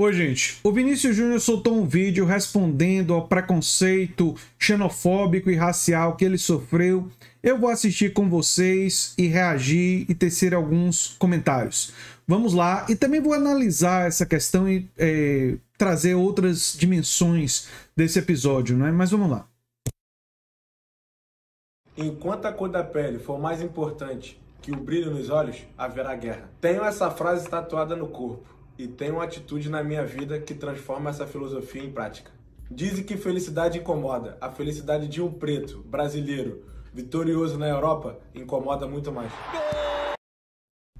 Oi, gente. O Vinícius Júnior soltou um vídeo respondendo ao preconceito xenofóbico e racial que ele sofreu. Eu vou assistir com vocês e reagir e tecer alguns comentários. Vamos lá. E também vou analisar essa questão e é, trazer outras dimensões desse episódio, né? Mas vamos lá. Enquanto a cor da pele for mais importante que o brilho nos olhos, haverá guerra. Tenho essa frase tatuada no corpo e tenho uma atitude na minha vida que transforma essa filosofia em prática. Dizem que felicidade incomoda. A felicidade de um preto, brasileiro, vitorioso na Europa, incomoda muito mais.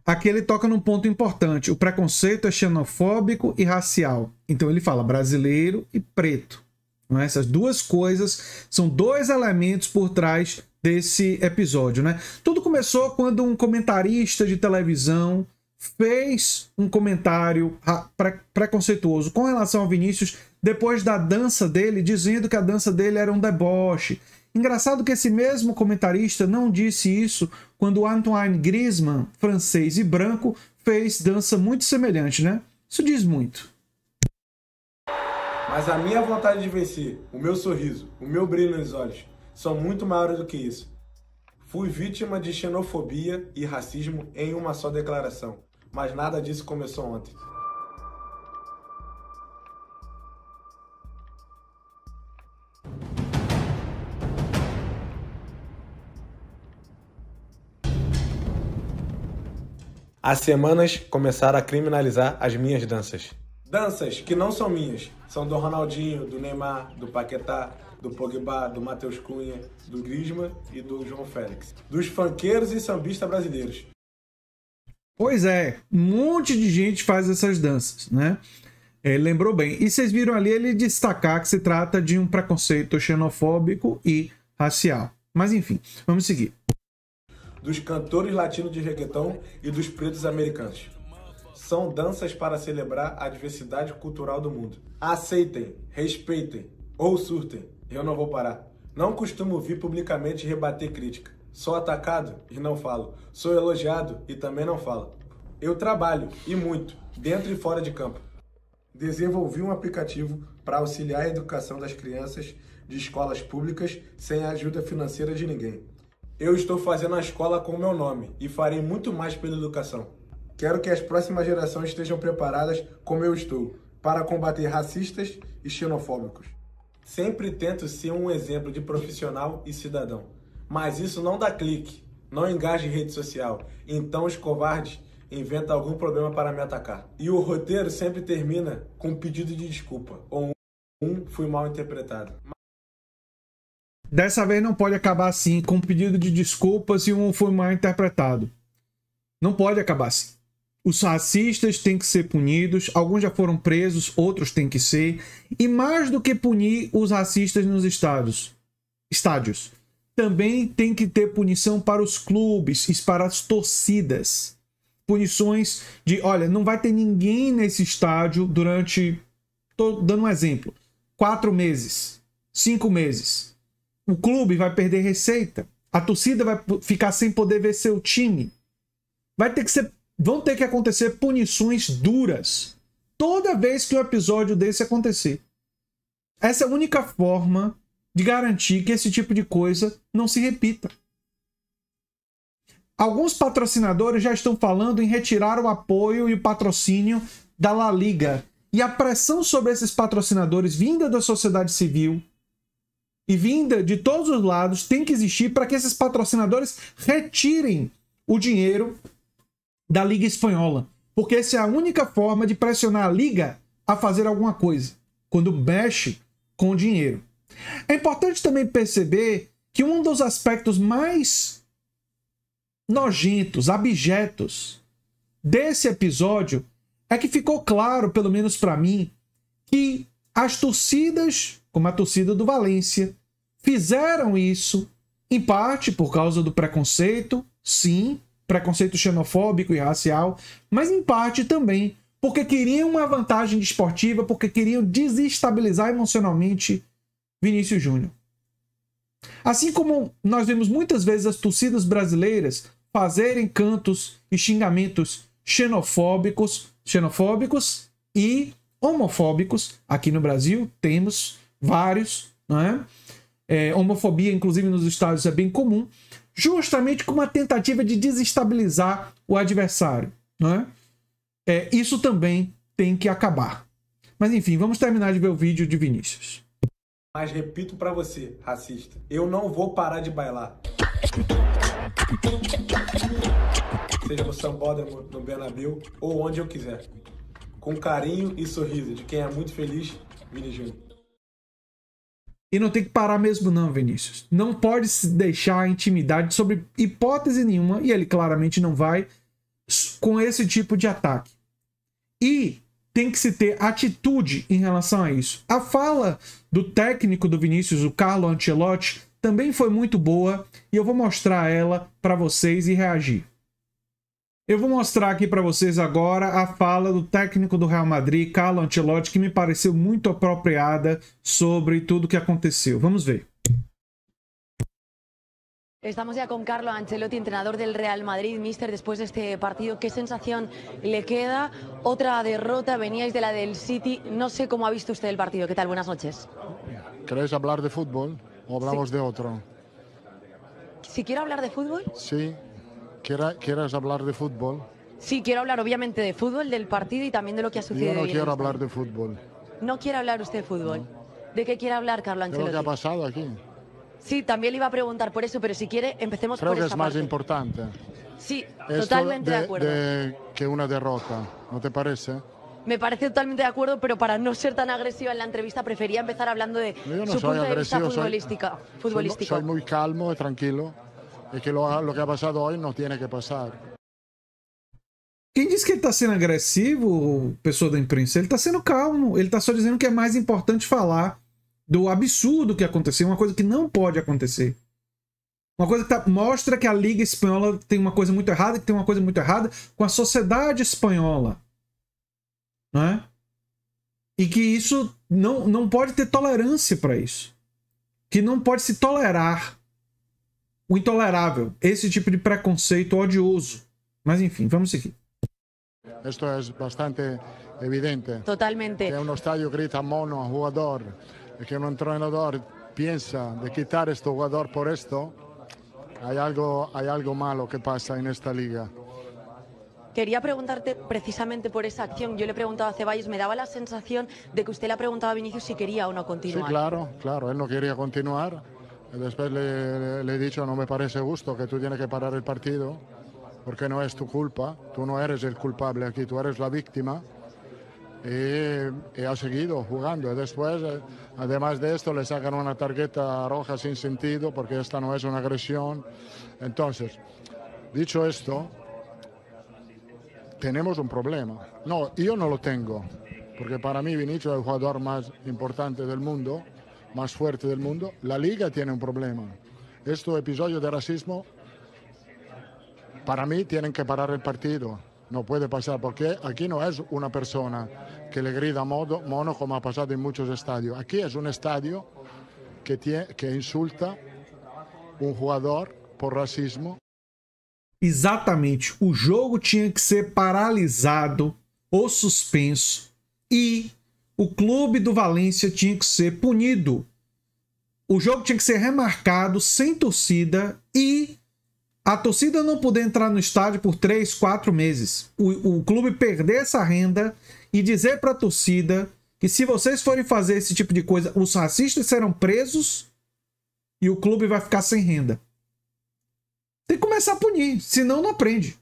Aqui ele toca num ponto importante: o preconceito é xenofóbico e racial. Então ele fala brasileiro e preto. É? Essas duas coisas são dois elementos por trás desse episódio. Né? Tudo começou quando um comentarista de televisão fez um comentário preconceituoso com relação ao Vinícius depois da dança dele, dizendo que a dança dele era um deboche. Engraçado que esse mesmo comentarista não disse isso quando Antoine Griezmann, francês e branco, fez dança muito semelhante, né? Isso diz muito. Mas a minha vontade de vencer, o meu sorriso, o meu brilho nos olhos, são muito maiores do que isso. Fui vítima de xenofobia e racismo em uma só declaração mas nada disso começou ontem. Há semanas começaram a criminalizar as minhas danças. Danças que não são minhas, são do Ronaldinho, do Neymar, do Paquetá, do Pogba, do Matheus Cunha, do Grisma e do João Félix. Dos fanqueiros e sambistas brasileiros. Pois é, um monte de gente faz essas danças, né? Ele é, lembrou bem. E vocês viram ali ele destacar que se trata de um preconceito xenofóbico e racial. Mas enfim, vamos seguir. Dos cantores latinos de reggaeton e dos pretos americanos. São danças para celebrar a diversidade cultural do mundo. Aceitem, respeitem ou surtem. Eu não vou parar. Não costumo vir publicamente rebater crítica. Sou atacado e não falo. Sou elogiado e também não falo. Eu trabalho, e muito, dentro e fora de campo. Desenvolvi um aplicativo para auxiliar a educação das crianças de escolas públicas sem a ajuda financeira de ninguém. Eu estou fazendo a escola com o meu nome e farei muito mais pela educação. Quero que as próximas gerações estejam preparadas como eu estou, para combater racistas e xenofóbicos. Sempre tento ser um exemplo de profissional e cidadão, mas isso não dá clique, não engaja em rede social. Então os covardes inventa algum problema para me atacar. E o roteiro sempre termina com um pedido de desculpa, ou um fui mal interpretado. Dessa vez não pode acabar assim, com um pedido de desculpas e um foi mal interpretado. Não pode acabar assim. Os racistas têm que ser punidos, alguns já foram presos, outros têm que ser. E mais do que punir os racistas nos estados, estádios, também tem que ter punição para os clubes e para as torcidas punições de, olha, não vai ter ninguém nesse estádio durante, tô dando um exemplo, quatro meses, cinco meses. O clube vai perder receita, a torcida vai ficar sem poder ver seu time. Vai ter que ser, vão ter que acontecer punições duras toda vez que um episódio desse acontecer. Essa é a única forma de garantir que esse tipo de coisa não se repita. Alguns patrocinadores já estão falando em retirar o apoio e o patrocínio da La Liga. E a pressão sobre esses patrocinadores vinda da sociedade civil e vinda de todos os lados tem que existir para que esses patrocinadores retirem o dinheiro da Liga Espanhola. Porque essa é a única forma de pressionar a Liga a fazer alguma coisa, quando mexe com o dinheiro. É importante também perceber que um dos aspectos mais nojentos, abjetos desse episódio é que ficou claro, pelo menos para mim, que as torcidas, como a torcida do Valência, fizeram isso em parte por causa do preconceito, sim, preconceito xenofóbico e racial, mas em parte também porque queriam uma vantagem desportiva, porque queriam desestabilizar emocionalmente Vinícius Júnior. Assim como nós vemos muitas vezes as torcidas brasileiras fazerem cantos e xingamentos xenofóbicos, xenofóbicos e homofóbicos. Aqui no Brasil temos vários, né? É, homofobia, inclusive nos estados, é bem comum, justamente com uma tentativa de desestabilizar o adversário. Né? É, isso também tem que acabar. Mas enfim, vamos terminar de ver o vídeo de Vinícius. Mas repito para você, racista, eu não vou parar de bailar. Seja no Sambódromo, no Bernabéu ou onde eu quiser. Com carinho e sorriso de quem é muito feliz, Vini Júnior. E não tem que parar mesmo não, Vinícius. Não pode se deixar a intimidade sobre hipótese nenhuma, e ele claramente não vai, com esse tipo de ataque. E tem que se ter atitude em relação a isso. A fala do técnico do Vinícius, o Carlo Ancelotti, também foi muito boa e eu vou mostrar ela para vocês e reagir. Eu vou mostrar aqui para vocês agora a fala do técnico do Real Madrid, Carlo Ancelotti, que me pareceu muito apropriada sobre tudo o que aconteceu. Vamos ver. Estamos ya con Carlo Ancelotti, entrenador del Real Madrid, mister, después de este partido. ¿Qué sensación le queda? Otra derrota, veníais de la del City. No sé cómo ha visto usted el partido. ¿Qué tal? Buenas noches. ¿Queréis hablar de fútbol? ¿O hablamos de otro? Si quiero hablar de fútbol. Sí. ¿Quieres hablar de fútbol? Sí, quiero hablar obviamente de fútbol, del partido y también de lo que ha sucedido. Yo no quiero hablar de fútbol. ¿No quiere hablar usted de fútbol? ¿De qué quiere hablar, Carlos Ancelotti? que ha pasado aquí? Sí, también le iba a preguntar por eso, pero si quiere empecemos Creo por Creo que es más importante. Sí, totalmente de, acuerdo. De que una derrota, ¿no te parece? Me parece totalmente de acuerdo, pero para no ser tan agresiva en la entrevista prefería empezar hablando de Yo no su punto agresivo, de vista futbolística, soy, futbolístico. Soy, muy calmo y tranquilo. Es que lo, lo que ha pasado hoy no tiene que pasar. Quem diz que ele está sendo agressivo, pessoa da imprensa, ele está sendo calmo. Ele está só dizendo que é mais importante falar do absurdo que aconteceu, uma coisa que não pode acontecer. Uma coisa que tá, mostra que a Liga Espanhola tem uma coisa muito errada, que tem uma coisa muito errada com a sociedade espanhola. Né? E que isso não, não pode ter tolerância para isso. Que não pode se tolerar o intolerável, esse tipo de preconceito odioso. Mas enfim, vamos seguir. Esto es bastante evidente. Totalmente. Que un estadio grita mono a jugador, que um treinador pensa de quitar este jogador por esto, há algo, hay algo malo que passa nesta liga. Quería preguntarte precisamente por esa acción. Yo le he preguntado a Ceballos, me daba la sensación de que usted le ha preguntado a Vinicius si quería o no continuar. Sí, claro, claro, él no quería continuar. Después le, he dicho, no me parece justo que tú tienes que parar el partido, porque no es tu culpa, tú no eres el culpable aquí, tú eres la víctima. Y, y, ha seguido jugando. Y después, eh, además de esto, le sacan una tarjeta roja sin sentido porque esta no es una agresión. Entonces, dicho esto, tenemos un problema. No, yo no lo tengo, porque para mí Vinicius es el jugador más importante del mundo, más fuerte del mundo. La liga tiene un problema. Estos episodio de racismo, para mí, tienen que parar el partido. No puede pasar, porque aquí no es una persona que le grita modo, mono como ha pasado en muchos estadios. Aquí es un estadio que, tiene, que insulta un jugador por racismo. exatamente o jogo tinha que ser paralisado ou suspenso e o clube do Valência tinha que ser punido. O jogo tinha que ser remarcado sem torcida e a torcida não poder entrar no estádio por três, quatro meses. O, o clube perder essa renda e dizer para a torcida que se vocês forem fazer esse tipo de coisa, os racistas serão presos e o clube vai ficar sem renda. Tem que começar a punir, senão não aprende.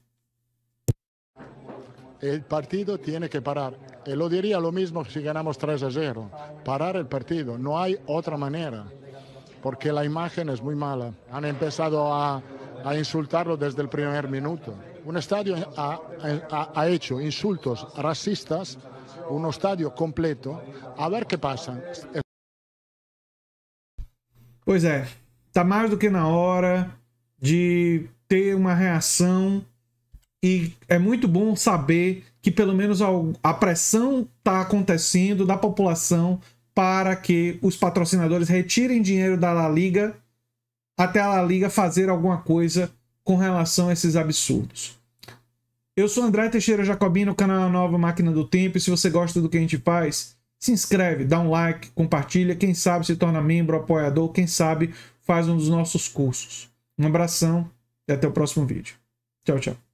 O partido tem que parar. Eu diria o mesmo se ganhamos 3 a 0. Parar o partido, não há outra maneira, porque a imagem é muito mala. Han empezado a, a insultarlo desde o primeiro minuto. Um estádio ha, ha, ha hecho insultos racistas, um estádio completo. A ver o que passa. Pois é, Está mais do que na hora de ter uma reação e é muito bom saber que pelo menos a pressão está acontecendo da população para que os patrocinadores retirem dinheiro da La Liga até a La Liga fazer alguma coisa com relação a esses absurdos. Eu sou André Teixeira Jacobino, canal é Nova Máquina do Tempo, e se você gosta do que a gente faz, se inscreve, dá um like, compartilha, quem sabe se torna membro, apoiador, quem sabe faz um dos nossos cursos. Um abração e até o próximo vídeo. Tchau, tchau.